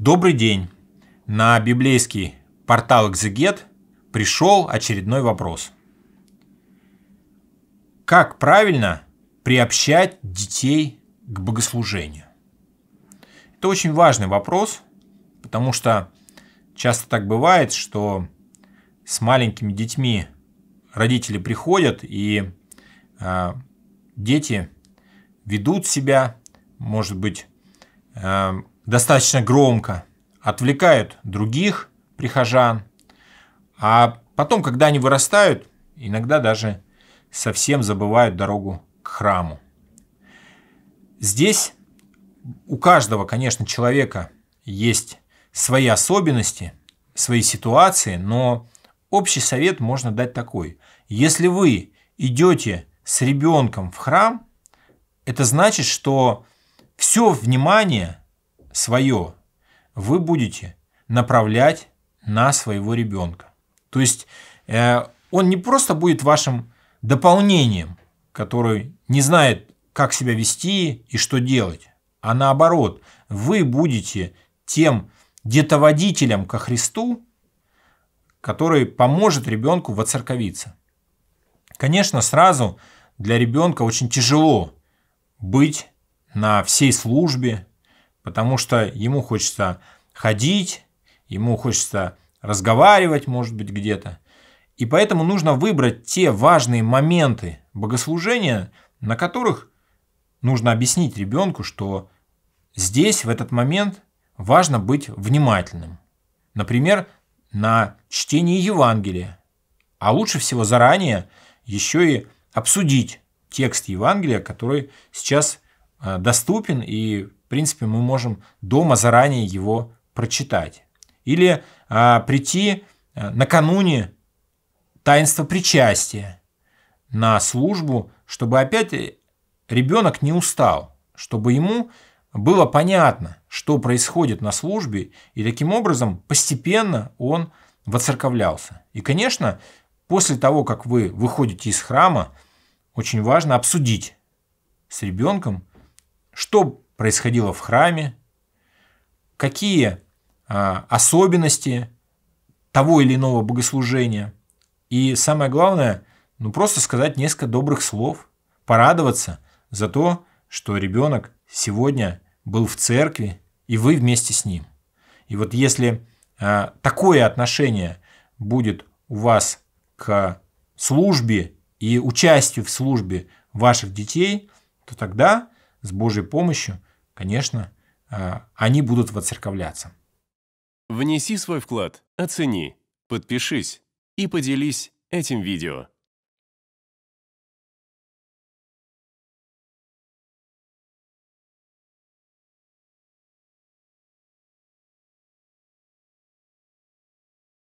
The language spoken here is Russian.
Добрый день. На библейский портал Экзегет пришел очередной вопрос. Как правильно приобщать детей к богослужению? Это очень важный вопрос, потому что часто так бывает, что с маленькими детьми родители приходят, и а, дети ведут себя, может быть, а, достаточно громко, отвлекают других прихожан, а потом, когда они вырастают, иногда даже совсем забывают дорогу к храму. Здесь у каждого, конечно, человека есть свои особенности, свои ситуации, но общий совет можно дать такой. Если вы идете с ребенком в храм, это значит, что все внимание – свое вы будете направлять на своего ребенка. То есть э, он не просто будет вашим дополнением, который не знает, как себя вести и что делать, а наоборот, вы будете тем детоводителем ко Христу, который поможет ребенку воцерковиться. Конечно, сразу для ребенка очень тяжело быть на всей службе, потому что ему хочется ходить, ему хочется разговаривать, может быть, где-то. И поэтому нужно выбрать те важные моменты богослужения, на которых нужно объяснить ребенку, что здесь, в этот момент, важно быть внимательным. Например, на чтении Евангелия. А лучше всего заранее еще и обсудить текст Евангелия, который сейчас Э, доступен, и, в принципе, мы можем дома заранее его прочитать. Или а, прийти э, накануне таинства причастия на службу, чтобы опять ребенок не устал, чтобы ему было понятно, что происходит на службе, и таким образом постепенно он воцерковлялся. И, конечно, после того, как вы выходите из храма, очень важно обсудить с ребенком что происходило в храме, какие а, особенности того или иного богослужения. И самое главное, ну просто сказать несколько добрых слов, порадоваться за то, что ребенок сегодня был в церкви, и вы вместе с ним. И вот если а, такое отношение будет у вас к службе и участию в службе ваших детей, то тогда с Божьей помощью, конечно, а, они будут воцерковляться. Внеси свой вклад, оцени, подпишись и поделись этим видео.